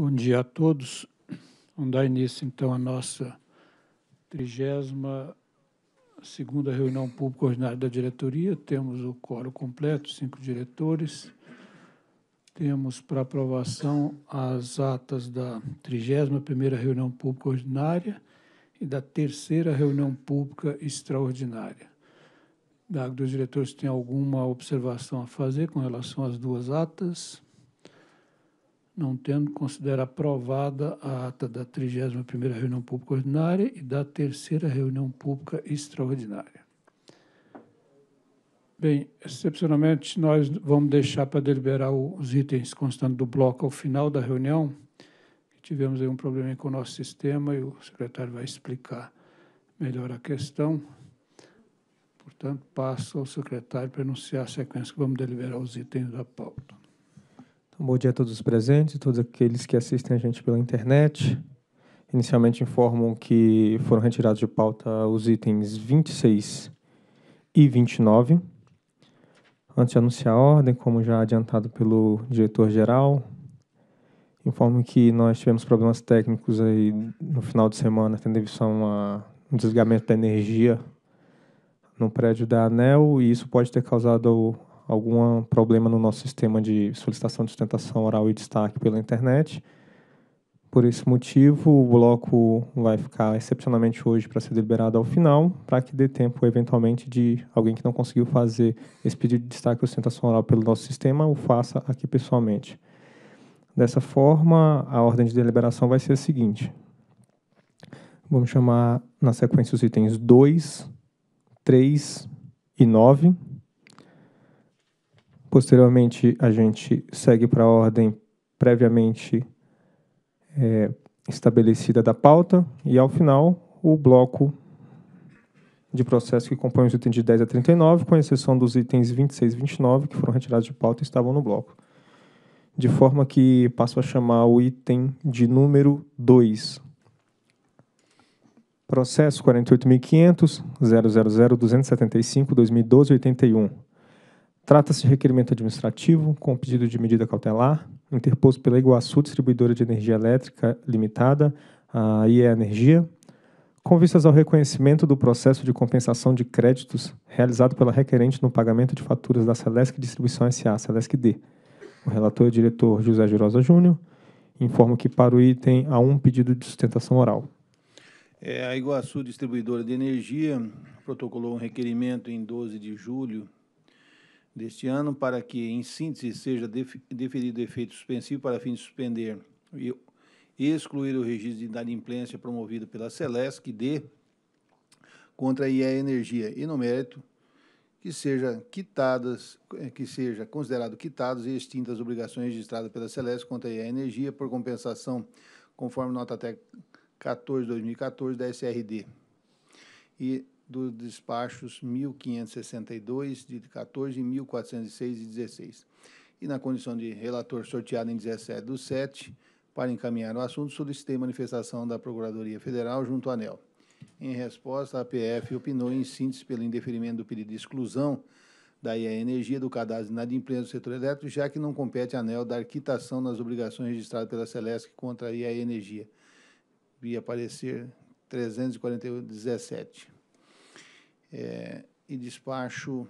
Bom dia a todos. Vamos dar início, então, à nossa 32 reunião pública ordinária da diretoria. Temos o quórum completo, cinco diretores. Temos para aprovação as atas da 31ª reunião pública ordinária e da terceira reunião pública extraordinária. Dago, dos diretores tem alguma observação a fazer com relação às duas atas? não tendo considera aprovada a ata da 31ª reunião pública ordinária e da terceira reunião pública extraordinária. Bem, excepcionalmente, nós vamos deixar para deliberar os itens constando do bloco ao final da reunião. Tivemos aí um problema com o nosso sistema e o secretário vai explicar melhor a questão. Portanto, passo ao secretário para anunciar a sequência que vamos deliberar os itens da pauta. Um bom dia a todos os presentes, todos aqueles que assistem a gente pela internet. Inicialmente informam que foram retirados de pauta os itens 26 e 29. Antes de anunciar a ordem, como já adiantado pelo diretor-geral, informo que nós tivemos problemas técnicos aí no final de semana, tendo em vista um desligamento da energia no prédio da ANEL, e isso pode ter causado algum problema no nosso sistema de solicitação de sustentação oral e destaque pela internet. Por esse motivo, o bloco vai ficar excepcionalmente hoje para ser deliberado ao final, para que dê tempo, eventualmente, de alguém que não conseguiu fazer esse pedido de destaque ou sustentação oral pelo nosso sistema, o faça aqui pessoalmente. Dessa forma, a ordem de deliberação vai ser a seguinte. Vamos chamar na sequência os itens 2, 3 e 9 Posteriormente, a gente segue para a ordem previamente é, estabelecida da pauta e, ao final, o bloco de processo que compõe os itens de 10 a 39, com exceção dos itens 26 e 29, que foram retirados de pauta e estavam no bloco. De forma que passo a chamar o item de número 2. Processo 48.500.000.275.2012.81. Trata-se de requerimento administrativo com pedido de medida cautelar, interposto pela Iguaçu Distribuidora de Energia Elétrica Limitada, a IE Energia, com vistas ao reconhecimento do processo de compensação de créditos realizado pela requerente no pagamento de faturas da Celesc Distribuição S.A., Celesc D. O relator é o diretor José Girosa Júnior informa que para o item há um pedido de sustentação oral. É, a Iguaçu Distribuidora de Energia protocolou um requerimento em 12 de julho deste ano, para que, em síntese, seja deferido o efeito suspensivo para fim de suspender e excluir o registro de inadimplência promovido pela Celesc, que contra a IE Energia e no mérito que seja quitadas, eh, que seja considerado quitados e extintas as obrigações registradas pela Celeste contra a IE Energia por compensação, conforme nota técnica 14/2014 da SRD. E dos despachos 1562 de 14 e 1406 de 16. E na condição de relator sorteado em 17 do 7, para encaminhar o assunto, solicitei manifestação da Procuradoria Federal junto à ANEL. Em resposta, a PF opinou em síntese pelo indeferimento do pedido de exclusão da IE Energia do cadastro de inadimplência do setor elétrico, já que não compete à ANEL dar quitação nas obrigações registradas pela Celesc contra a IE Energia. Via parecer 17 é, e despacho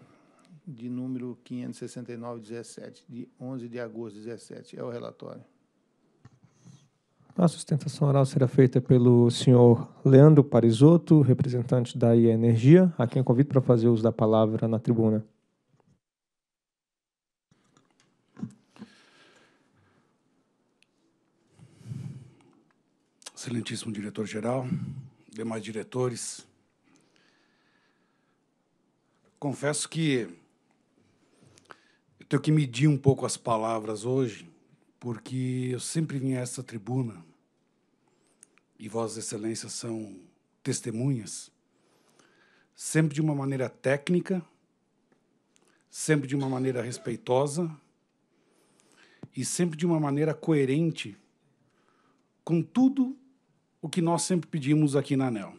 de número 569-17, de 11 de agosto de 17. É o relatório. A sustentação oral será feita pelo senhor Leandro Parisotto, representante da IE Energia, a quem convido para fazer uso da palavra na tribuna. Excelentíssimo diretor-geral, demais diretores, confesso que eu tenho que medir um pouco as palavras hoje, porque eu sempre vim a essa tribuna e Vossas Excelências são testemunhas, sempre de uma maneira técnica, sempre de uma maneira respeitosa e sempre de uma maneira coerente com tudo o que nós sempre pedimos aqui na ANEL.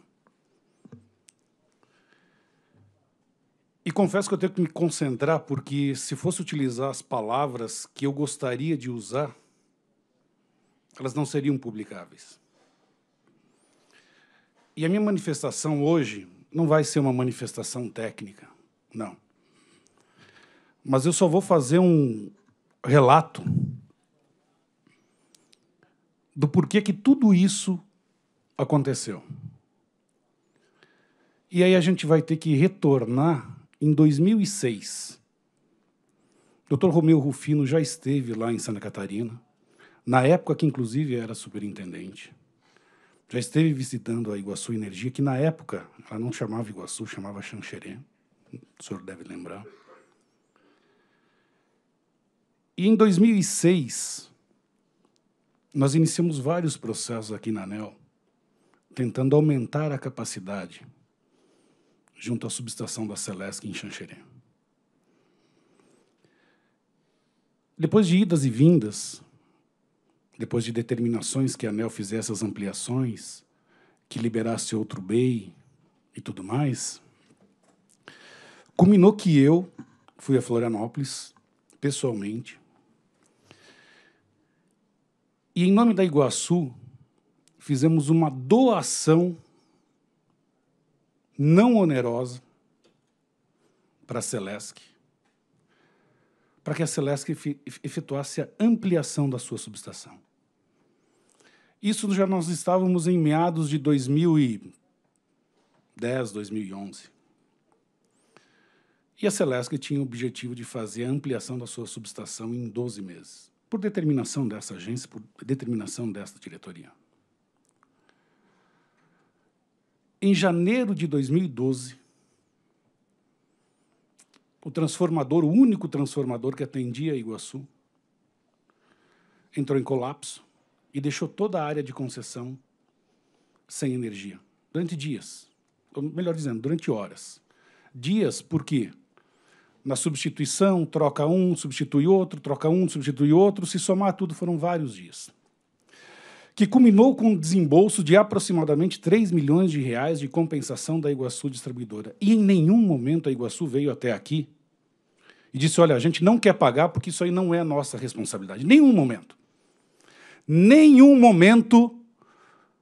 E confesso que eu tenho que me concentrar, porque se fosse utilizar as palavras que eu gostaria de usar, elas não seriam publicáveis. E a minha manifestação hoje não vai ser uma manifestação técnica, não. Mas eu só vou fazer um relato do porquê que tudo isso aconteceu. E aí a gente vai ter que retornar em 2006. Dr. Romeu Rufino já esteve lá em Santa Catarina, na época que inclusive era superintendente. Já esteve visitando a Iguaçu Energia, que na época ela não chamava Iguaçu, chamava Xanxerê. O senhor deve lembrar. E em 2006, nós iniciamos vários processos aqui na ANEL, tentando aumentar a capacidade junto à subestação da Celesc em Xanxerê. Depois de idas e vindas, depois de determinações que a ANEL fizesse as ampliações, que liberasse outro BEI e tudo mais, culminou que eu fui a Florianópolis, pessoalmente, e em nome da Iguaçu, fizemos uma doação não onerosa para a Celesc, para que a Celesc efetuasse a ampliação da sua subestação. Isso já nós estávamos em meados de 2010, 2011. E a Celesc tinha o objetivo de fazer a ampliação da sua subestação em 12 meses, por determinação dessa agência, por determinação dessa diretoria. em janeiro de 2012, o transformador, o único transformador que atendia Iguaçu, entrou em colapso e deixou toda a área de concessão sem energia. Durante dias. Ou melhor dizendo, durante horas. Dias, porque Na substituição, troca um, substitui outro, troca um, substitui outro. Se somar tudo, foram vários dias que culminou com o desembolso de aproximadamente 3 milhões de reais de compensação da Iguaçu Distribuidora. E em nenhum momento a Iguaçu veio até aqui e disse: olha, a gente não quer pagar porque isso aí não é nossa responsabilidade. Nenhum momento. Nenhum momento,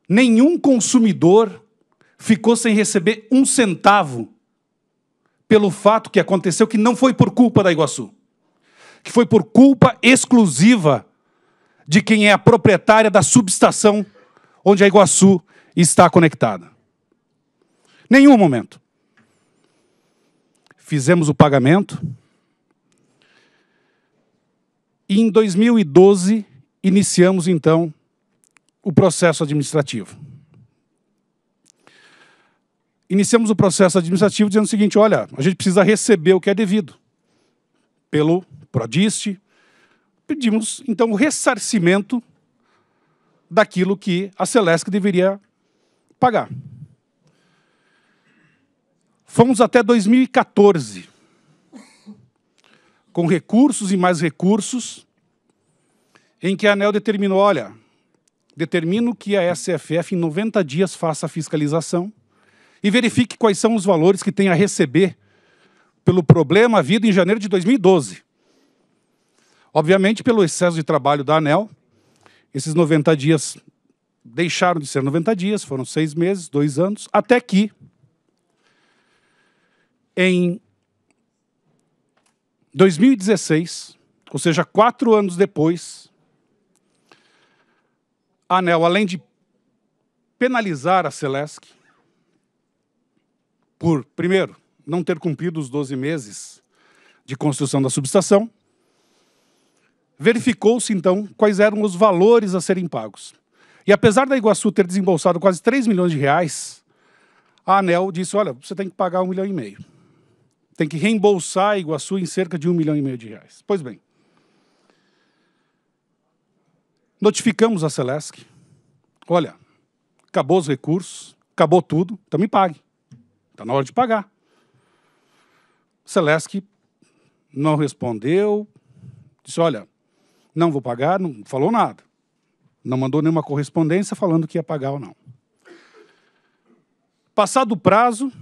nenhum consumidor ficou sem receber um centavo pelo fato que aconteceu que não foi por culpa da Iguaçu, que foi por culpa exclusiva de quem é a proprietária da subestação onde a Iguaçu está conectada. Nenhum momento. Fizemos o pagamento. E em 2012 iniciamos então o processo administrativo. Iniciamos o processo administrativo dizendo o seguinte: olha, a gente precisa receber o que é devido pelo Prodiste, pedimos, então, o ressarcimento daquilo que a Celesc deveria pagar. Fomos até 2014, com recursos e mais recursos, em que a ANEL determinou, olha, determino que a SFF em 90 dias faça a fiscalização e verifique quais são os valores que tem a receber pelo problema havido em janeiro de 2012. Obviamente, pelo excesso de trabalho da ANEL, esses 90 dias deixaram de ser 90 dias, foram seis meses, dois anos, até que, em 2016, ou seja, quatro anos depois, a ANEL, além de penalizar a Celesc por, primeiro, não ter cumprido os 12 meses de construção da subestação, verificou-se então quais eram os valores a serem pagos. E apesar da Iguaçu ter desembolsado quase 3 milhões de reais, a ANEL disse: olha, você tem que pagar um milhão e meio. Tem que reembolsar a Iguaçu em cerca de um milhão e meio de reais. Pois bem. Notificamos a Celesc. Olha, acabou os recursos, acabou tudo, então me pague. Está na hora de pagar. Celesc não respondeu. Disse: olha, não vou pagar, não falou nada. Não mandou nenhuma correspondência falando que ia pagar ou não. Passado o prazo,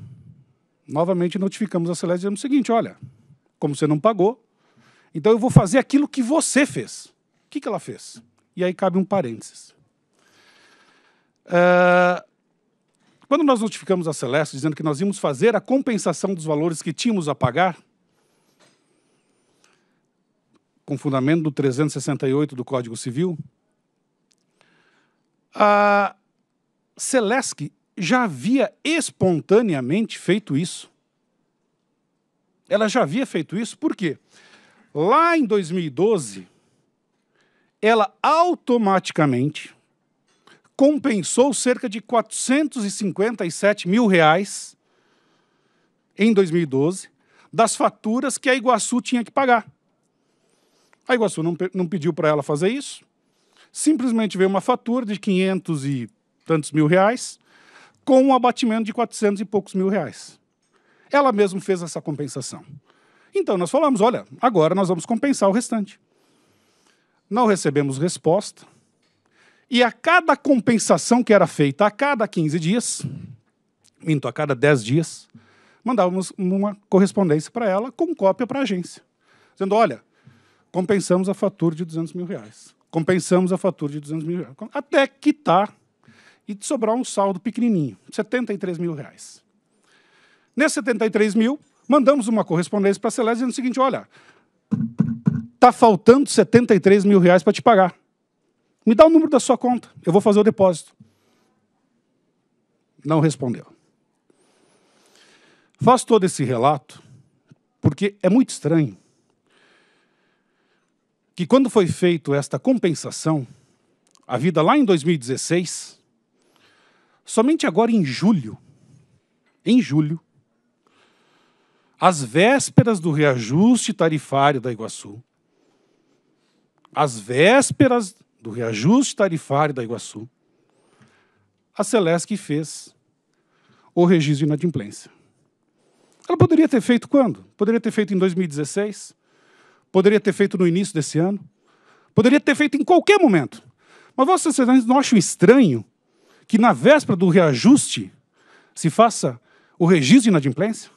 novamente notificamos a Celeste dizendo o seguinte: olha, como você não pagou, então eu vou fazer aquilo que você fez. O que, que ela fez? E aí cabe um parênteses. Uh, quando nós notificamos a Celeste dizendo que nós íamos fazer a compensação dos valores que tínhamos a pagar, com fundamento do 368 do Código Civil, a Selesc já havia espontaneamente feito isso. Ela já havia feito isso, por quê? Lá em 2012, ela automaticamente compensou cerca de 457 mil reais em 2012 das faturas que a Iguaçu tinha que pagar. A Iguaçu não, não pediu para ela fazer isso. Simplesmente veio uma fatura de 500 e tantos mil reais, com um abatimento de 400 e poucos mil reais. Ela mesma fez essa compensação. Então nós falamos: olha, agora nós vamos compensar o restante. Não recebemos resposta. E a cada compensação que era feita, a cada 15 dias, minto, a cada 10 dias, mandávamos uma correspondência para ela com cópia para a agência. Dizendo: olha, Compensamos a fatura de 200 mil reais. Compensamos a fatura de 200 mil reais. Até quitar e sobrar um saldo pequenininho, 73 mil reais. Nesses 73 mil, mandamos uma correspondência para a Celeste dizendo o seguinte, olha, tá faltando 73 mil reais para te pagar. Me dá o número da sua conta, eu vou fazer o depósito. Não respondeu. Faço todo esse relato porque é muito estranho que quando foi feita esta compensação, a vida lá em 2016, somente agora em julho, em julho, às vésperas do reajuste tarifário da Iguaçu, às vésperas do reajuste tarifário da Iguaçu, a Celesc fez o registro de inadimplência. Ela poderia ter feito quando? Poderia ter feito em 2016, Poderia ter feito no início desse ano. Poderia ter feito em qualquer momento. Mas vocês não acham estranho que na véspera do reajuste se faça o registro de inadimplência?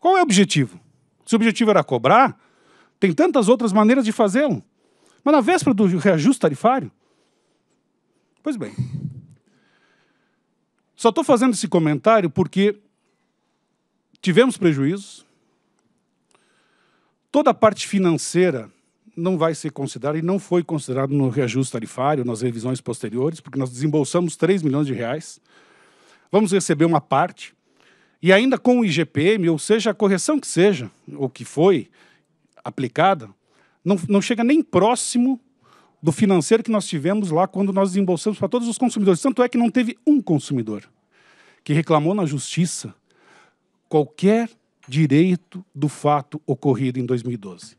Qual é o objetivo? Se o objetivo era cobrar, tem tantas outras maneiras de fazê-lo. Mas na véspera do reajuste tarifário? Pois bem. Só estou fazendo esse comentário porque tivemos prejuízos, Toda a parte financeira não vai ser considerada e não foi considerada no reajuste tarifário, nas revisões posteriores, porque nós desembolsamos 3 milhões de reais. Vamos receber uma parte. E ainda com o IGPM, ou seja, a correção que seja, ou que foi aplicada, não, não chega nem próximo do financeiro que nós tivemos lá quando nós desembolsamos para todos os consumidores. Tanto é que não teve um consumidor que reclamou na justiça qualquer direito do fato ocorrido em 2012.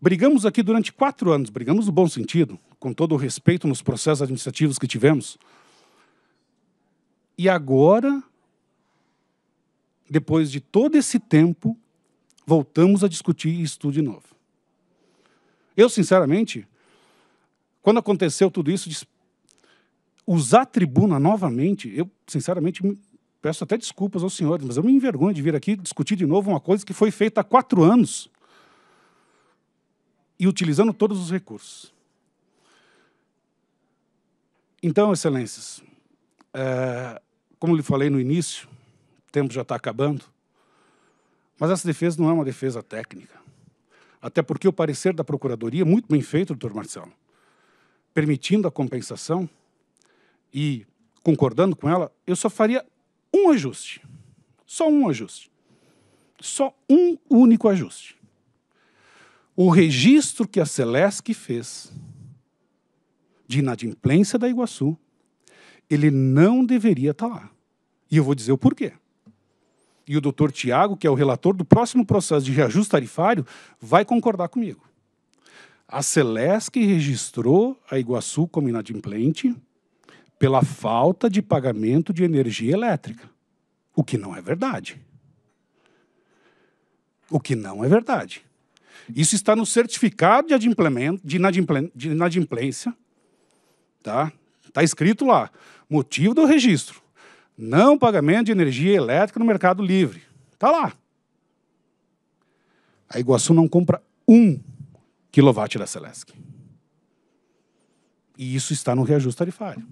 Brigamos aqui durante quatro anos, brigamos no bom sentido, com todo o respeito nos processos administrativos que tivemos. E agora, depois de todo esse tempo, voltamos a discutir isso de novo. Eu, sinceramente, quando aconteceu tudo isso, disse, usar a tribuna novamente, eu, sinceramente, peço até desculpas aos senhores, mas eu me envergonho de vir aqui discutir de novo uma coisa que foi feita há quatro anos e utilizando todos os recursos. Então, excelências, é, como lhe falei no início, o tempo já está acabando, mas essa defesa não é uma defesa técnica. Até porque o parecer da Procuradoria, muito bem feito, doutor Marcelo, permitindo a compensação e concordando com ela, eu só faria um ajuste. Só um ajuste. Só um único ajuste. O registro que a Celesc fez de inadimplência da Iguaçu, ele não deveria estar tá lá. E eu vou dizer o porquê. E o doutor Tiago, que é o relator do próximo processo de reajuste tarifário, vai concordar comigo. A Celesc registrou a Iguaçu como inadimplente pela falta de pagamento de energia elétrica, o que não é verdade. O que não é verdade. Isso está no certificado de, de, inadimplen de inadimplência. Está tá escrito lá, motivo do registro. Não pagamento de energia elétrica no mercado livre. Está lá. A Iguaçu não compra um quilowatt da Celesc. E isso está no reajuste tarifário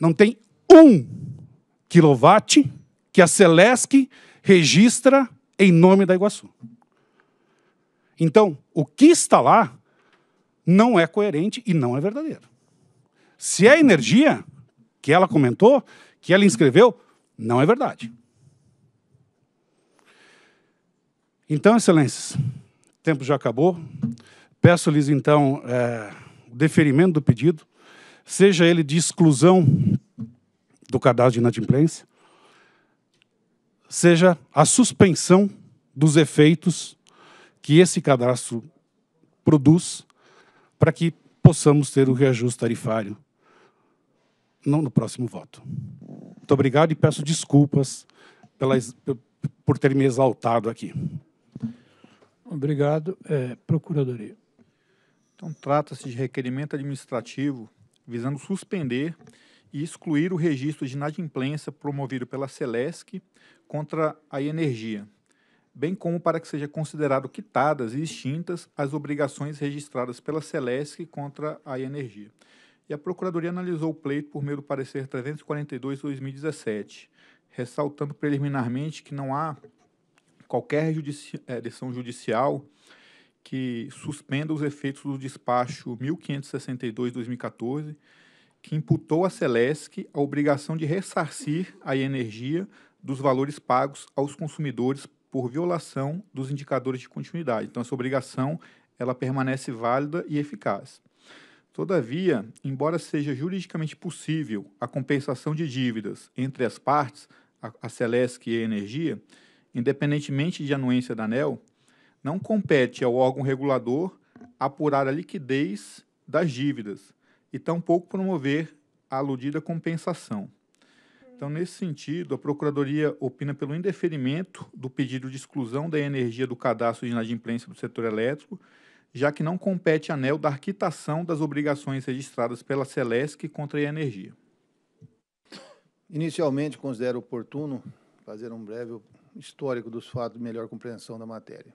não tem um quilowatt que a Celesc registra em nome da Iguaçu. Então, o que está lá não é coerente e não é verdadeiro. Se é energia que ela comentou, que ela inscreveu, não é verdade. Então, excelências, o tempo já acabou. Peço-lhes, então, é, eh, o deferimento do pedido seja ele de exclusão do cadastro de inadimplência, seja a suspensão dos efeitos que esse cadastro produz para que possamos ter o reajuste tarifário, não no próximo voto. Muito obrigado e peço desculpas pela, por ter me exaltado aqui. Obrigado. É, procuradoria. Então, trata-se de requerimento administrativo visando suspender e excluir o registro de inadimplência promovido pela Celesc contra a Energia, bem como para que seja considerado quitadas e extintas as obrigações registradas pela Celesc contra a Energia. E a Procuradoria analisou o pleito por meio do parecer 342/2017, ressaltando preliminarmente que não há qualquer judici é, decisão judicial que suspenda os efeitos do despacho 1562-2014, que imputou à Celesc a obrigação de ressarcir a energia dos valores pagos aos consumidores por violação dos indicadores de continuidade. Então, essa obrigação ela permanece válida e eficaz. Todavia, embora seja juridicamente possível a compensação de dívidas entre as partes, a, a Celesc e a Energia, independentemente de anuência da ANEL, não compete ao órgão regulador apurar a liquidez das dívidas e tampouco promover a aludida compensação. Então, nesse sentido, a Procuradoria opina pelo indeferimento do pedido de exclusão da energia do cadastro de inadimplência do setor elétrico, já que não compete a ANEL da arquitação das obrigações registradas pela Celesc contra a energia. Inicialmente, considero oportuno fazer um breve histórico dos fatos de melhor compreensão da matéria.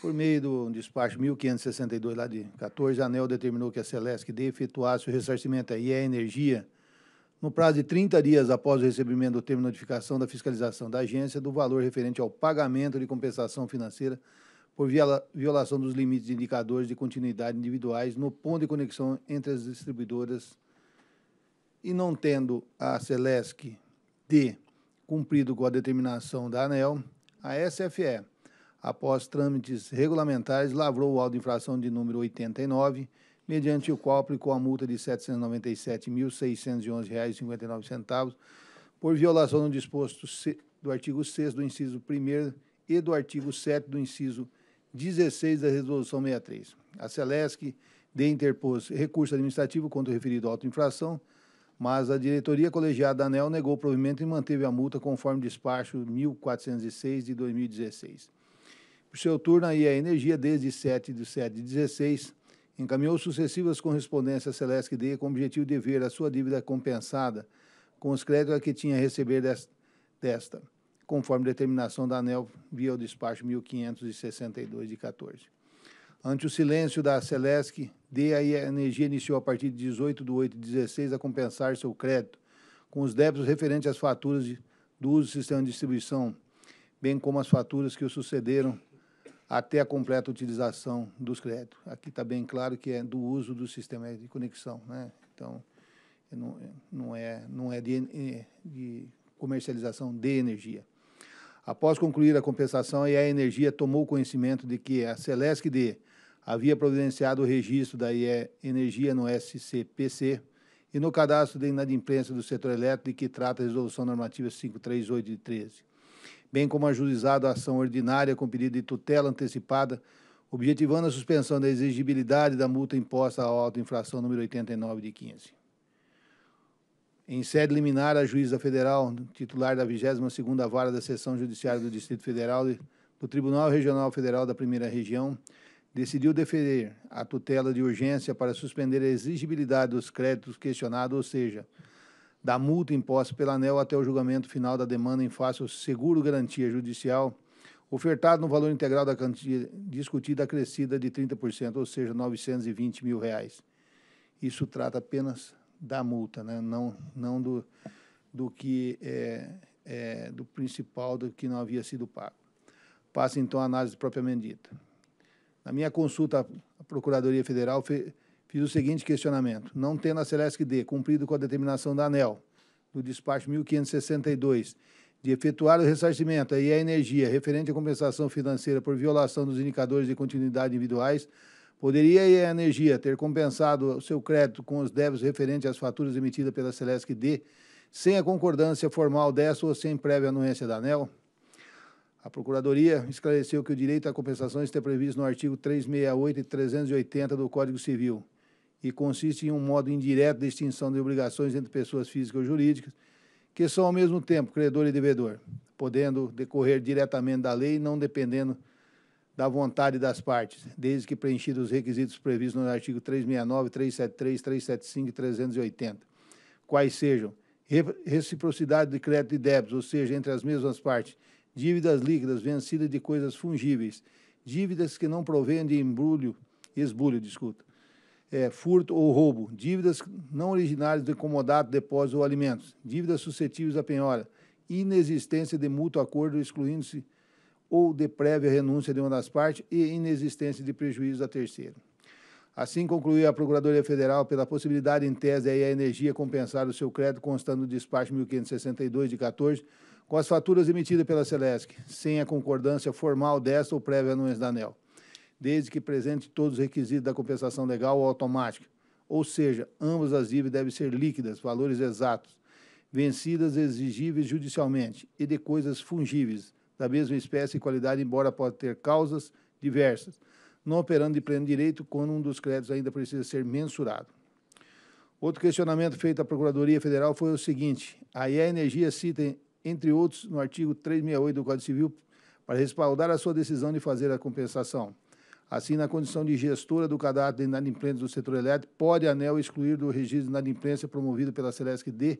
Por meio do despacho 1562, lá de 14 a anel, determinou que a Celesc D efetuasse o ressarcimento à IE Energia no prazo de 30 dias após o recebimento do termo de notificação da fiscalização da agência do valor referente ao pagamento de compensação financeira por violação dos limites de indicadores de continuidade individuais no ponto de conexão entre as distribuidoras e não tendo a Celesc D cumprido com a determinação da ANEL, a SFE após trâmites regulamentares, lavrou o auto de infração de número 89, mediante o qual aplicou a multa de R$ 797.611,59 por violação do disposto do artigo 6 do inciso 1 e do artigo 7 do inciso 16 da Resolução 63. A Celesc de interpôs recurso administrativo contra o referido auto de infração, mas a diretoria colegiada da ANEL negou o provimento e manteve a multa conforme o despacho 1406 de 2016. O seu turno aí a energia desde 7 de 7 de 16. Encaminhou sucessivas correspondências à Celesc D com o objetivo de ver a sua dívida compensada com os créditos que tinha a receber desta, conforme determinação da ANEL via o despacho 1562 de 14. Ante o silêncio da Celesc, D, a energia iniciou a partir de 18 de 8 de 16 a compensar seu crédito com os débitos referentes às faturas de, do uso do sistema de distribuição, bem como as faturas que o sucederam até a completa utilização dos créditos. Aqui está bem claro que é do uso do sistema de conexão. Né? Então, não, não é, não é de, de comercialização de energia. Após concluir a compensação, a IE Energia tomou conhecimento de que a Celesc D havia providenciado o registro da IE Energia no SCPC e no cadastro de inadimplência do setor elétrico de que trata a Resolução Normativa 538 de 13 bem como ajuizado a ação ordinária com pedido de tutela antecipada, objetivando a suspensão da exigibilidade da multa imposta à autoinfração número 89 de 15. Em sede liminar, a juíza federal, titular da 22ª Vara da Seção Judiciária do Distrito Federal do Tribunal Regional Federal da Primeira Região, decidiu deferir a tutela de urgência para suspender a exigibilidade dos créditos questionados, ou seja, da multa imposta pela ANEL até o julgamento final da demanda em face ao seguro garantia judicial, ofertado no valor integral da quantia discutida acrescida de 30%, ou seja, R$ 920 mil. Reais. Isso trata apenas da multa, né? não, não do, do que é, é, do principal do que não havia sido pago. Passa então a análise propriamente dita. Na minha consulta, a Procuradoria Federal Fiz o seguinte questionamento: não tendo a Celesc D cumprido com a determinação da ANEL, no despacho 1562, de efetuar o ressarcimento e a energia referente à compensação financeira por violação dos indicadores de continuidade individuais, poderia a energia ter compensado o seu crédito com os débitos referentes às faturas emitidas pela Celesc D, sem a concordância formal dessa ou sem prévia anuência da ANEL? A Procuradoria esclareceu que o direito à compensação está previsto no artigo 368 e 380 do Código Civil e consiste em um modo indireto de extinção de obrigações entre pessoas físicas ou jurídicas, que são ao mesmo tempo credor e devedor, podendo decorrer diretamente da lei, não dependendo da vontade das partes, desde que preenchidos os requisitos previstos no artigo 369, 373, 375 e 380, quais sejam reciprocidade de crédito e débitos, ou seja, entre as mesmas partes, dívidas líquidas vencidas de coisas fungíveis, dívidas que não provêm de embrulho, esbulho, desculpa, é, furto ou roubo, dívidas não originárias do incomodado, depósito ou alimentos, dívidas suscetíveis à penhora, inexistência de mútuo acordo, excluindo-se ou de prévia renúncia de uma das partes e inexistência de prejuízo a terceira. Assim concluiu a Procuradoria Federal pela possibilidade, em tese, da EA Energia compensar o seu crédito constando do despacho 1562 de 14 com as faturas emitidas pela Celesc, sem a concordância formal desta ou prévia anuência da ANEL desde que presente todos os requisitos da compensação legal ou automática. Ou seja, ambas as dívidas devem ser líquidas, valores exatos, vencidas exigíveis judicialmente e de coisas fungíveis, da mesma espécie e qualidade, embora possa ter causas diversas, não operando de pleno direito quando um dos créditos ainda precisa ser mensurado. Outro questionamento feito à Procuradoria Federal foi o seguinte: a IE Energia cita, entre outros, no artigo 368 do Código Civil, para respaldar a sua decisão de fazer a compensação. Assim, na condição de gestora do cadastro de inadimplência do setor elétrico, pode a ANEL excluir do registro de inadimplência promovido pela Celesc-D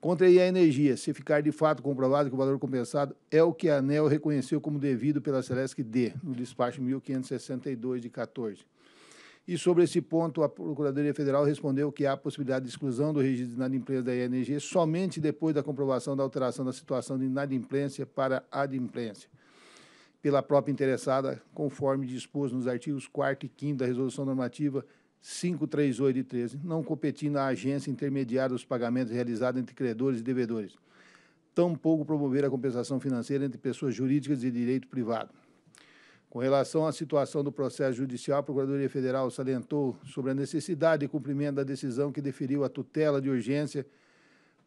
contra a energia, se ficar de fato comprovado que o valor compensado é o que a ANEL reconheceu como devido pela Celesc-D, no despacho 1562 de 14. E sobre esse ponto, a Procuradoria Federal respondeu que há possibilidade de exclusão do registro de inadimplência da ING somente depois da comprovação da alteração da situação de inadimplência para adimplência pela própria interessada, conforme dispôs nos artigos 4 e 5 da Resolução Normativa 538 e 13, não competindo à agência intermediária os pagamentos realizados entre credores e devedores, tampouco promover a compensação financeira entre pessoas jurídicas e direito privado. Com relação à situação do processo judicial, a Procuradoria Federal salientou sobre a necessidade de cumprimento da decisão que deferiu a tutela de urgência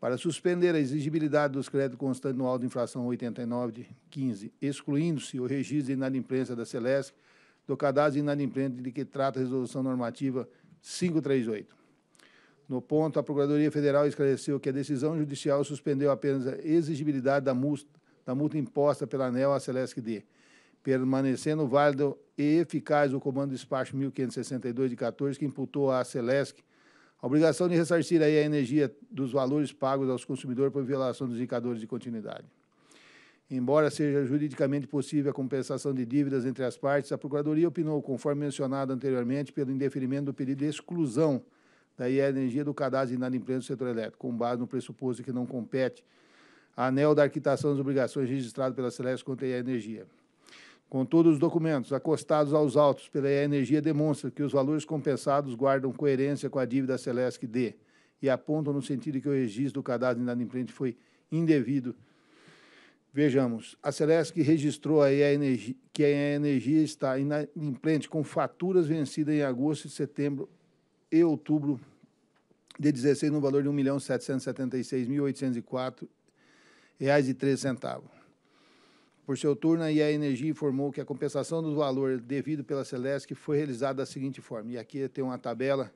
para suspender a exigibilidade dos créditos constantes no alto de Infração 89 de 15, excluindo-se o registro de inadimplência da Celesc do cadastro de inadimplente de que trata a resolução normativa 538. No ponto, a Procuradoria Federal esclareceu que a decisão judicial suspendeu apenas a exigibilidade da multa, da multa imposta pela ANEL à Celesc D, permanecendo válido e eficaz o comando de despacho 1562 de 14, que imputou à Celesc a obrigação de ressarcir aí a energia dos valores pagos aos consumidores por violação dos indicadores de continuidade. Embora seja juridicamente possível a compensação de dívidas entre as partes, a Procuradoria opinou, conforme mencionado anteriormente, pelo indeferimento do pedido de exclusão da IE Energia do cadastro de inadimplência do setor elétrico, com base no pressuposto que não compete a anel da arquitação das obrigações registradas pela Celeste contra a IE Energia. Contudo, os documentos acostados aos autos pela energia demonstram que os valores compensados guardam coerência com a dívida Celesc D e apontam no sentido que o registro do cadastro inadimplente foi indevido. Vejamos, a Celesc registrou a energia, que a energia está inadimplente com faturas vencidas em agosto, setembro e outubro de 16 no valor de R$ 1.776.804,13. Por seu turno, a IE Energia informou que a compensação do valor devido pela Celesc foi realizada da seguinte forma. E aqui tem uma tabela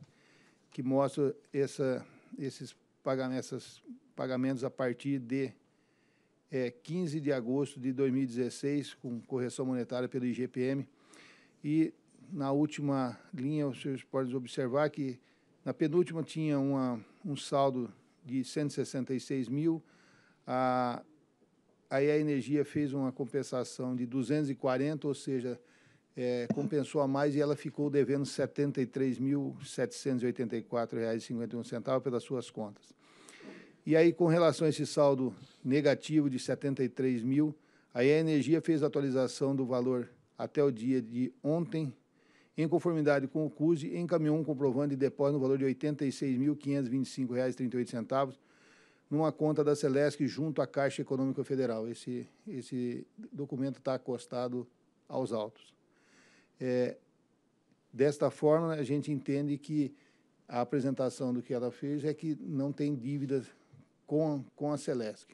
que mostra essa, esses pagamentos, esses pagamentos a partir de é, 15 de agosto de 2016, com correção monetária pelo IGPM. E na última linha, os senhores podem observar que na penúltima tinha uma, um saldo de 166 mil, a aí a energia fez uma compensação de 240, ou seja, é, compensou a mais e ela ficou devendo R$ 73.784,51 pelas suas contas. E aí, com relação a esse saldo negativo de 73 mil, aí a energia fez a atualização do valor até o dia de ontem, em conformidade com o CUSE, encaminhou um comprovante de depósito no valor de R$ 86.525,38, numa conta da Celesc junto à Caixa Econômica Federal. Esse, esse documento está acostado aos autos. É, desta forma, a gente entende que a apresentação do que ela fez é que não tem dívidas com, com a Celesc.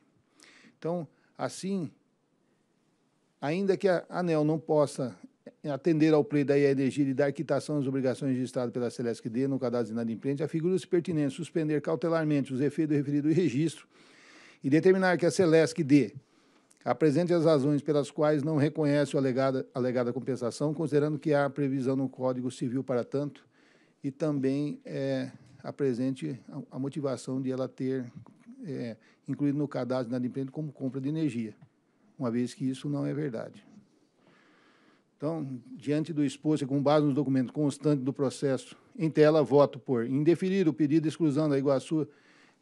Então, assim, ainda que a ANEL não possa é, atender ao play da energia e dar quitação às obrigações de Estado pela Celesc D no cadastro de inadimplente, afigura se pertinente suspender cautelarmente os efeitos do referido registro e determinar que a Celesc D apresente as razões pelas quais não reconhece a alegada, alegada compensação, considerando que há previsão no Código Civil para tanto, e também é, apresente a, a, motivação de ela ter é, incluído no cadastro de inadimplente como compra de energia, uma vez que isso não é verdade. Então, diante do exposto e com base nos documentos constantes do processo, em tela, voto por indeferir o pedido de exclusão da Iguaçu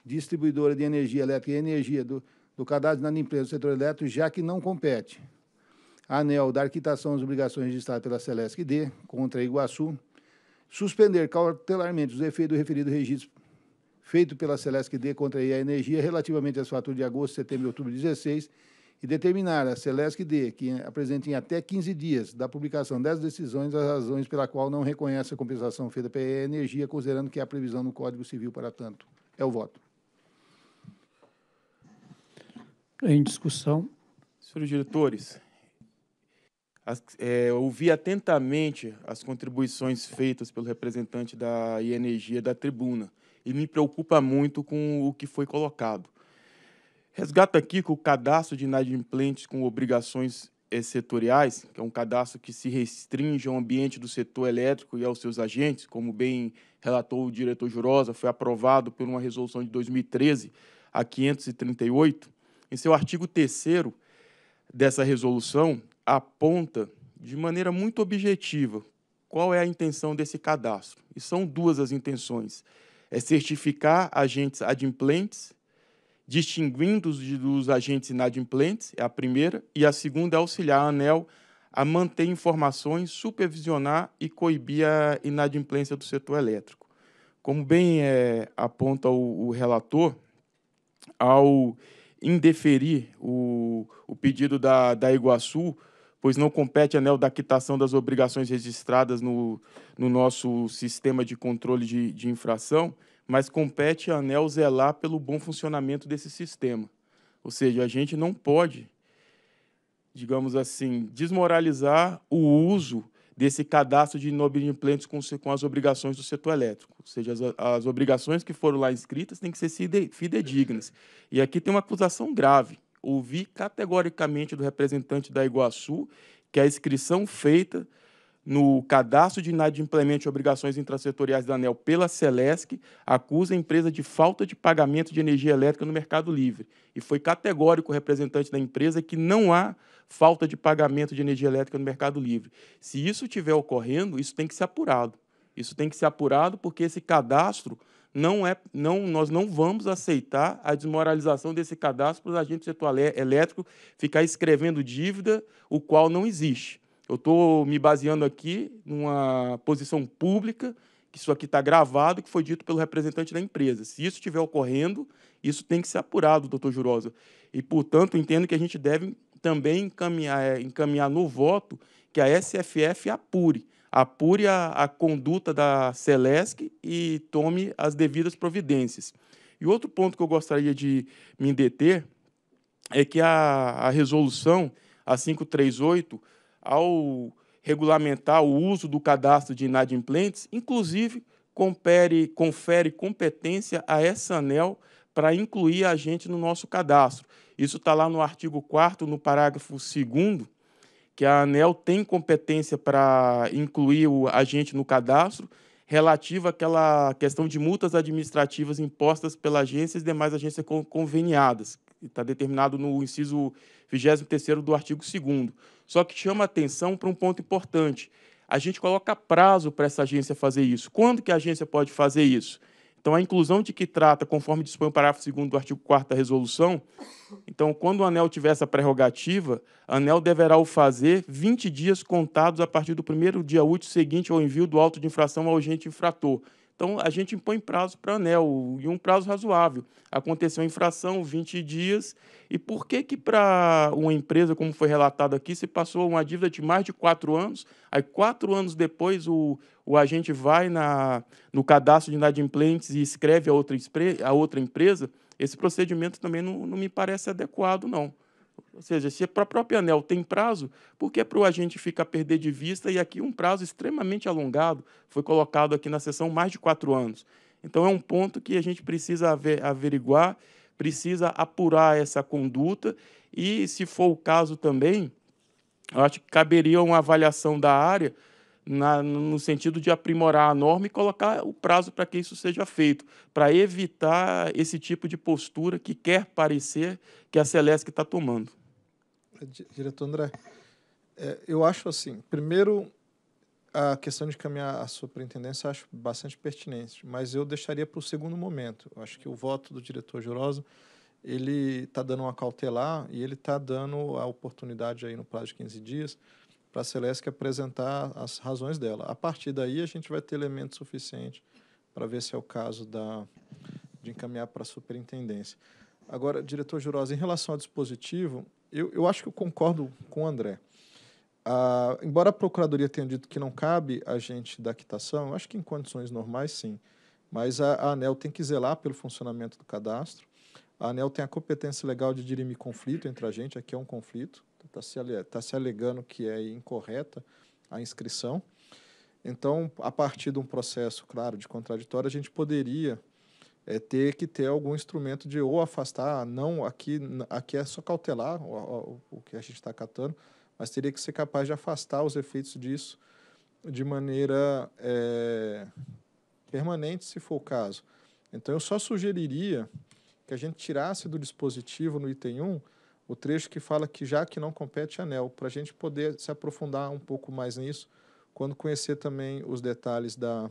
Distribuidora de Energia Elétrica e Energia do, do cadastro da empresa do setor elétrico, já que não compete. Anel da arquitação das obrigações registradas pela Celesc D contra a Iguaçu. Suspender cautelarmente os efeitos do referido registro feito pela Celesc D contra a IA Energia relativamente às faturas de agosto, setembro e outubro de 2016 e determinar a SELESC D que apresente em até 15 dias da publicação das decisões as razões pela qual não reconhece a compensação feita pela energia, considerando que há previsão no Código Civil para tanto. É o voto. Em discussão. Senhores diretores, as, é, ouvi atentamente as contribuições feitas pelo representante da Energia da tribuna e me preocupa muito com o que foi colocado. Resgata aqui que o cadastro de inadimplentes com obrigações eh, setoriais, que é um cadastro que se restringe ao ambiente do setor elétrico e aos seus agentes, como bem relatou o diretor Jurosa, foi aprovado por uma resolução de 2013 a 538. Em seu artigo 3 dessa resolução, aponta de maneira muito objetiva qual é a intenção desse cadastro. E são duas as intenções: é certificar agentes adimplentes distinguindo-os dos agentes inadimplentes, é a primeira, e a segunda é auxiliar a ANEL a manter informações, supervisionar e coibir a inadimplência do setor elétrico. Como bem é, aponta o, o, relator, ao indeferir o, o pedido da, da Iguaçu, pois não compete a ANEL da quitação das obrigações registradas no, no nosso sistema de controle de, de infração, mas compete à ANEL zelar pelo bom funcionamento desse sistema. Ou seja, a gente não pode, digamos assim, desmoralizar o uso desse cadastro de inadimplentes com, com as obrigações do setor elétrico. Ou seja, as, as obrigações que foram lá inscritas têm que ser fidedignas. E aqui tem uma acusação grave. Ouvi categoricamente do representante da Iguaçu que a inscrição feita no cadastro de inadimplemento de obrigações intrasetoriais da ANEL pela Celesc, acusa a empresa de falta de pagamento de energia elétrica no Mercado Livre. E foi categórico o representante da empresa que não há falta de pagamento de energia elétrica no Mercado Livre. Se isso estiver ocorrendo, isso tem que ser apurado. Isso tem que ser apurado porque esse cadastro não é, não, nós não vamos aceitar a desmoralização desse cadastro para os agentes do setor elétrico ficar escrevendo dívida, o qual não existe. Eu estou me baseando aqui numa posição pública, que isso aqui está gravado, que foi dito pelo representante da empresa. Se isso estiver ocorrendo, isso tem que ser apurado, doutor Jurosa. E, portanto, entendo que a gente deve também encaminhar, é, encaminhar no voto que a SFF apure. Apure a, a conduta da Celesc e tome as devidas providências. E outro ponto que eu gostaria de me deter é que a, a resolução, a 538, ao regulamentar o uso do cadastro de inadimplentes, inclusive confere, confere competência a essa ANEL para incluir a gente no nosso cadastro. Isso está lá no artigo 4 no parágrafo 2 que a ANEL tem competência para incluir o agente no cadastro, relativa àquela questão de multas administrativas impostas pela agência e demais agências conveniadas, está determinado no inciso 23 do artigo 2 só que chama atenção para um ponto importante. A gente coloca prazo para essa agência fazer isso. Quando que a agência pode fazer isso? Então, a inclusão de que trata, conforme dispõe o parágrafo 2 do artigo 4 da resolução, então, quando o ANEL tiver essa prerrogativa, a ANEL deverá o fazer 20 dias contados a partir do primeiro dia útil seguinte ao envio do auto de infração ao agente infrator. Então, a gente impõe prazo para ANEL, e um prazo razoável. Aconteceu a infração, 20 dias. E por que que para uma empresa, como foi relatado aqui, se passou uma dívida de mais de quatro anos, aí quatro anos depois o, o agente vai na, no cadastro de inadimplentes e escreve a outra, a outra empresa? Esse procedimento também não, não me parece adequado, não. Ou seja, se para a próprio anel tem prazo, por que para o agente ficar a perder de vista? E aqui um prazo extremamente alongado foi colocado aqui na sessão mais de quatro anos. Então é um ponto que a gente precisa averiguar, precisa apurar essa conduta e, se for o caso também, eu acho que caberia uma avaliação da área na, no sentido de aprimorar a norma e colocar o prazo para que isso seja feito, para evitar esse tipo de postura que quer parecer que a Celesc está tomando. Diretor André, é, eu acho assim, primeiro, a questão de caminhar a superintendência eu acho bastante pertinente, mas eu deixaria para o segundo momento. Eu acho que o voto do diretor Jurosa ele está dando uma cautelar e ele está dando a oportunidade aí no prazo de 15 dias para a Celesc apresentar as razões dela. A partir daí, a gente vai ter elemento suficiente para ver se é o caso da, de encaminhar para a superintendência. Agora, diretor Jurosa, em relação ao dispositivo, eu, eu acho que eu concordo com o André. Ah, embora a Procuradoria tenha dito que não cabe a gente da quitação, eu acho que em condições normais, sim. Mas a, a ANEL tem que zelar pelo funcionamento do cadastro. A ANEL tem a competência legal de dirimir conflito entre a gente, aqui é um conflito, está se, tá se alegando que é incorreta a inscrição. Então, a partir de um processo, claro, de contraditório, a gente poderia é, ter que ter algum instrumento de ou afastar, ah, não, aqui, aqui é só cautelar o, o, o que a gente está catando, mas teria que ser capaz de afastar os efeitos disso de maneira é, permanente, se for o caso. Então, eu só sugeriria que a gente tirasse do dispositivo no item 1 o trecho que fala que já que não compete anel, para a gente poder se aprofundar um pouco mais nisso, quando conhecer também os detalhes da,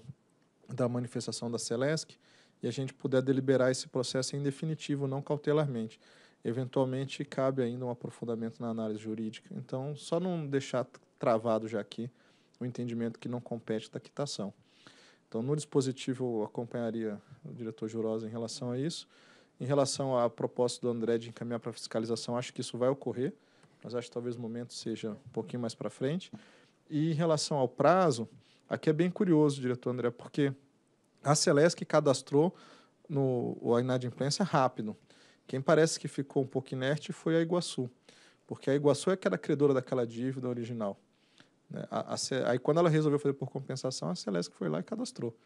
da manifestação da Celesc e a gente puder deliberar esse processo em definitivo, não cautelarmente. Eventualmente, cabe ainda um aprofundamento na análise jurídica. Então, só não deixar travado já aqui o entendimento que não compete da quitação. Então, no dispositivo, eu acompanharia o diretor Jurosa em relação a isso. Em relação à proposta do André de encaminhar para fiscalização, acho que isso vai ocorrer, mas acho que talvez o momento seja um pouquinho mais para frente. E em relação ao prazo, aqui é bem curioso, diretor André, porque a Celesc cadastrou no, a inadimplência rápido. Quem parece que ficou um pouco inerte foi a Iguaçu, porque a Iguaçu é que era credora daquela dívida original. Né? A, a, aí, quando ela resolveu fazer por compensação, a Celesc foi lá e cadastrou.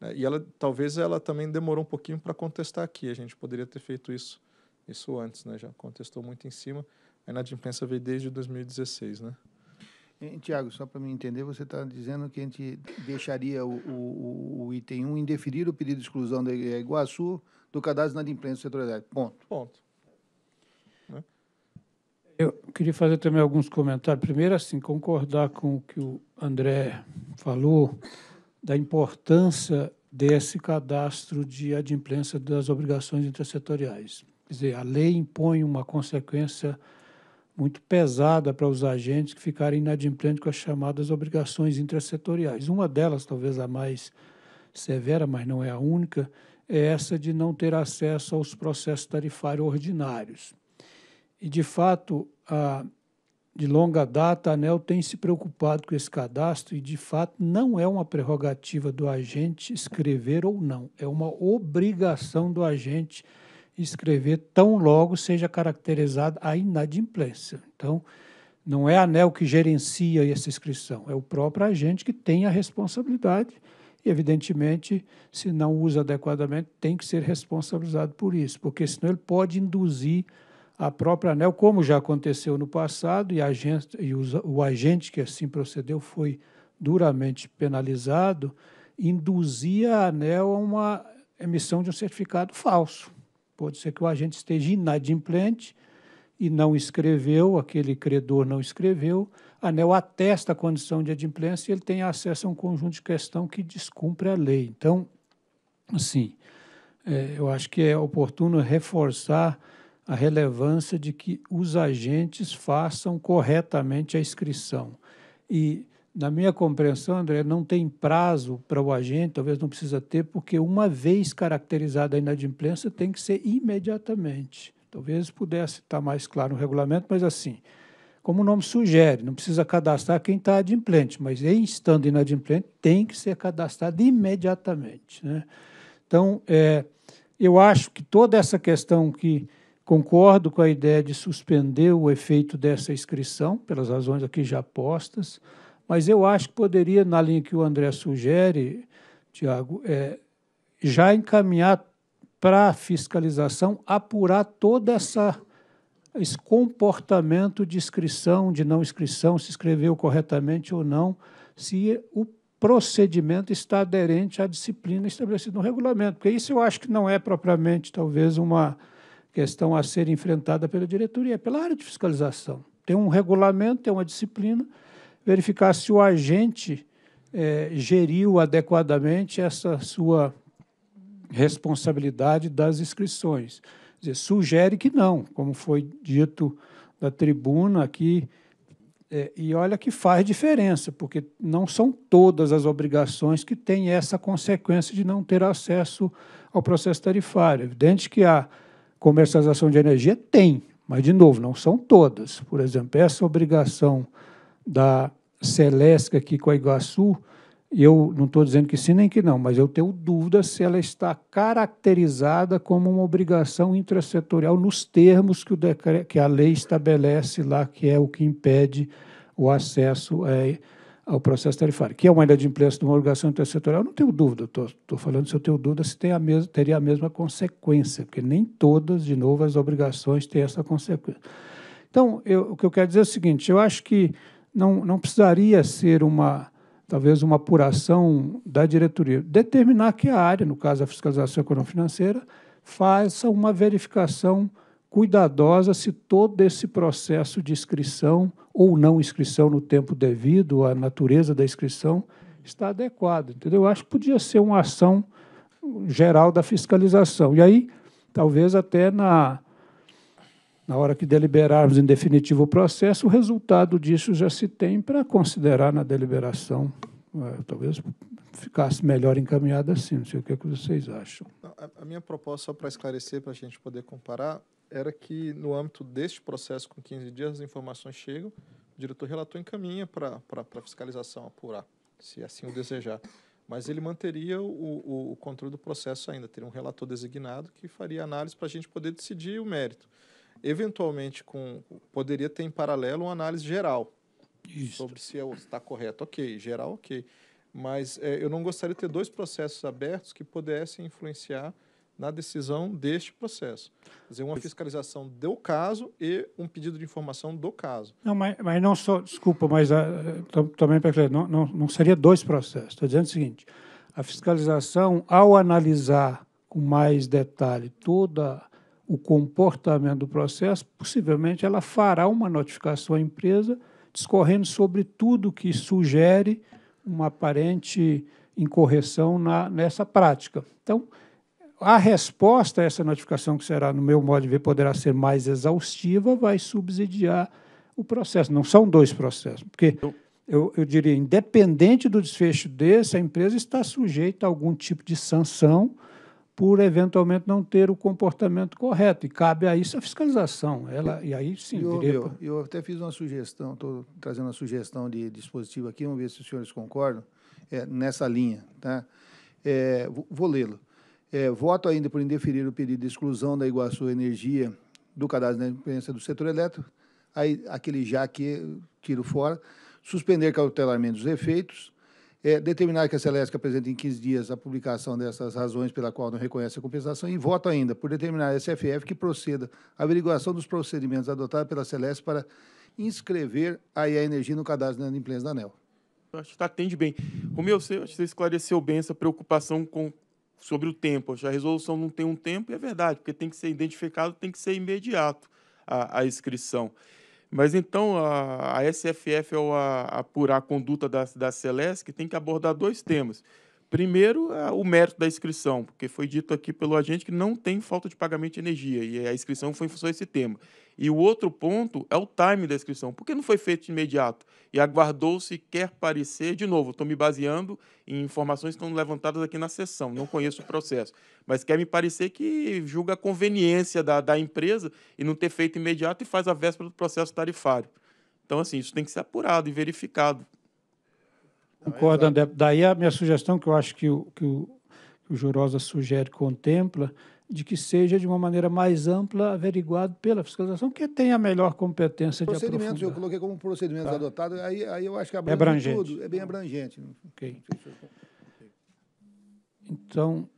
Né? E ela talvez ela também demorou um pouquinho para contestar aqui. A gente poderia ter feito isso isso antes, né? Já contestou muito em cima. A inadimplência veio desde 2016, né? Tiago, só para me entender, você está dizendo que a gente deixaria o, o, o item 1 indeferir o pedido de exclusão da Iguaçu do cadastro na inadimplência setorialidade. Ponto. Ponto. Né? Eu queria fazer também alguns comentários. Primeiro, assim, concordar com o que o André falou da importância desse cadastro de adimplência das obrigações intersetoriais. Quer dizer, a lei impõe uma consequência muito pesada para os agentes que ficarem inadimplentes com as chamadas obrigações intersetoriais. Uma delas, talvez a mais severa, mas não é a única, é essa de não ter acesso aos processos tarifários ordinários. E, de fato, a de longa data, a ANEL tem se preocupado com esse cadastro e, de fato, não é uma prerrogativa do agente escrever ou não, é uma obrigação do agente escrever tão logo seja caracterizada a inadimplência. Então, não é a ANEL que gerencia essa inscrição, é o próprio agente que tem a responsabilidade e, evidentemente, se não usa adequadamente, tem que ser responsabilizado por isso, porque senão ele pode induzir a própria ANEL, como já aconteceu no passado, e, e os, o agente que assim procedeu foi duramente penalizado, induzia a ANEL a uma emissão de um certificado falso. Pode ser que o agente esteja inadimplente e não escreveu, aquele credor não escreveu, a ANEL atesta a condição de adimplência e ele tem acesso a um conjunto de questão que descumpre a lei. Então, assim, é, eu acho que é oportuno reforçar a relevância de que os agentes façam corretamente a inscrição. E, na minha compreensão, André, não tem prazo para o agente, talvez não precisa ter, porque uma vez caracterizada a inadimplência, tem que ser imediatamente. Talvez pudesse estar mais claro no regulamento, mas assim, como o nome sugere, não precisa cadastrar quem está adimplente, mas em estando inadimplente, tem que ser cadastrado imediatamente. Né? Então, é, eu acho que toda essa questão que Concordo com a ideia de suspender o efeito dessa inscrição, pelas razões aqui já postas, mas eu acho que poderia, na linha que o André sugere, Tiago, é, já encaminhar para a fiscalização apurar todo essa esse comportamento de inscrição, de não inscrição, se escreveu corretamente ou não, se o procedimento está aderente à disciplina estabelecida no regulamento. Porque isso eu acho que não é propriamente, talvez, uma questão a ser enfrentada pela diretoria, é pela área de fiscalização. Tem um regulamento, tem é uma disciplina, verificar se o agente é, geriu adequadamente essa sua responsabilidade das inscrições. Dizer, sugere que não, como foi dito da tribuna aqui, é, e olha que faz diferença, porque não são todas as obrigações que têm essa consequência de não ter acesso ao processo tarifário. É evidente que há comercialização de energia? Tem, mas, de novo, não são todas. Por exemplo, essa obrigação da Celesca aqui com a Iguaçu, eu não estou dizendo que sim nem que não, mas eu tenho dúvida se ela está caracterizada como uma obrigação intrasetorial nos termos que, o que a lei estabelece lá, que é o que impede o acesso. É, ao processo tarifário, que é uma ilha de de uma obrigação intersetorial, não tenho dúvida, estou falando se eu tenho dúvida se tem a mesma, teria a mesma consequência, porque nem todas, de novo, as obrigações têm essa consequência. Então, eu, o que eu quero dizer é o seguinte, eu acho que não, não precisaria ser uma, talvez, uma apuração da diretoria, determinar que a área, no caso a fiscalização econômico-financeira, faça uma verificação cuidadosa se todo esse processo de inscrição ou não inscrição no tempo devido, a natureza da inscrição, está adequado. Entendeu? Eu acho que podia ser uma ação geral da fiscalização. E aí, talvez até na, na hora que deliberarmos em definitivo o processo, o resultado disso já se tem para considerar na deliberação. É, talvez ficasse melhor encaminhada assim. Não sei o que, é que vocês acham. A minha proposta, só para esclarecer, para a gente poder comparar, era que, no âmbito deste processo, com 15 dias, as informações chegam, o diretor relator encaminha para a fiscalização apurar, se assim o desejar. Mas ele manteria o, o, o controle do processo ainda, teria um relator designado que faria análise para a gente poder decidir o mérito. Eventualmente, com poderia ter em paralelo uma análise geral Isso. sobre se é está correto. Ok, geral, ok. Mas é, eu não gostaria de ter dois processos abertos que pudessem influenciar na decisão deste processo. Quer dizer, uma fiscalização do caso e um pedido de informação do caso. Não, mas, mas não só, desculpa, mas ah, também para não, não, não seria dois processos. Estou dizendo o seguinte: a fiscalização, ao analisar com mais detalhe toda o comportamento do processo, possivelmente ela fará uma notificação à empresa discorrendo sobre tudo que sugere uma aparente incorreção na, nessa prática. Então, a resposta a essa notificação, que será, no meu modo de ver, poderá ser mais exaustiva, vai subsidiar o processo. Não são dois processos, porque então eu, eu diria, independente do desfecho desse, a empresa está sujeita a algum tipo de sanção por eventualmente não ter o comportamento correto. E cabe a isso a fiscalização. Ela, e aí sim. Eu, eu, eu até fiz uma sugestão, estou trazendo uma sugestão de dispositivo aqui, vamos ver se os senhores concordam, é, nessa linha. Tá? É, vou, vou lê-lo. É, voto ainda por indeferir o pedido de exclusão da Iguaçu Energia do cadastro da imprensa do setor elétrico. Aí, aquele já que tiro fora. Suspender cautelarmente os efeitos. É, determinar que a Celeste apresente em 15 dias a publicação dessas razões pela qual não reconhece a compensação e voto ainda por determinar a SFF que proceda à averiguação dos procedimentos adotados pela Celeste para inscrever a IA Energia no cadastro da imprensa da ANEL. Acho que tá, atende bem. Romeu, você, você esclareceu bem essa preocupação com sobre o tempo. A resolução não tem um tempo, e é verdade, porque tem que ser identificado, tem que ser imediato a, a inscrição. Mas então a, a SFF, ao apurar a conduta da, da Celesc, tem que abordar dois temas. Primeiro, é, o mérito da inscrição, porque foi dito aqui pelo agente que não tem falta de pagamento de energia, e a inscrição foi em função desse tema. E o outro ponto é o time da inscrição. porque não foi feito de imediato? E aguardou-se, quer parecer, de novo, estou me baseando em informações que estão levantadas aqui na sessão, não conheço o processo, mas quer me parecer que julga a conveniência da, da empresa e não ter feito imediato e faz a véspera do processo tarifário. Então, assim, isso tem que ser apurado e verificado. Concorda, André? Daí a minha sugestão, que eu acho que o, que o, que o Jurosa sugere, contempla, de que seja de uma maneira mais ampla averiguado pela fiscalização, que tem a melhor competência de Procedimentos, eu coloquei como procedimentos tá. adotados, aí, aí eu acho que é abrange, é abrangente. tudo, é bem abrangente. Ok. Então,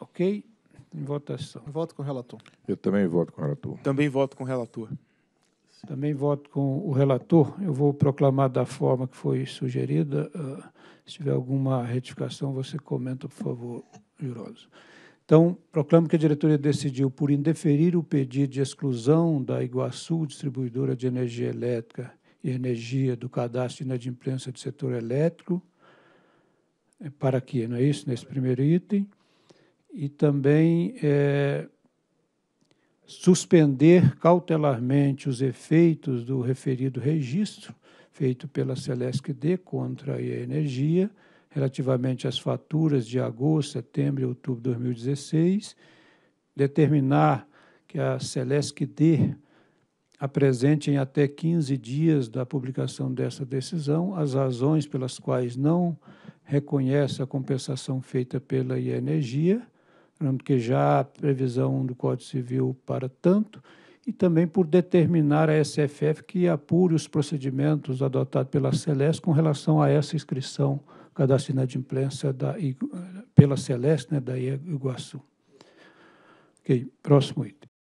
ok, em votação. voto com o relator. Eu também voto com o relator. Também voto com o relator. Também voto com o relator. Eu vou proclamar da forma que foi sugerida. Ah, se tiver alguma retificação, você comenta, por favor, Jurosa. Então, proclamo que a diretoria decidiu por indeferir o pedido de exclusão da Iguaçu Distribuidora de Energia Elétrica e Energia do cadastro de inadimplência do setor elétrico, é, para que não é isso? Nesse primeiro item. E também é, suspender cautelarmente os efeitos do referido registro feito pela Celesc-D contra a energia relativamente às faturas de agosto, setembro e outubro de 2016, determinar que a Celesc-D apresente em até 15 dias da publicação dessa decisão as razões pelas quais não reconhece a compensação feita pela Energia porque já há previsão do Código Civil para tanto, e também por determinar a SFF que apure os procedimentos adotados pela Celeste com relação a essa inscrição cadastro de inadimplência da, pela Celeste, né, da Iguaçu. Ok, próximo item.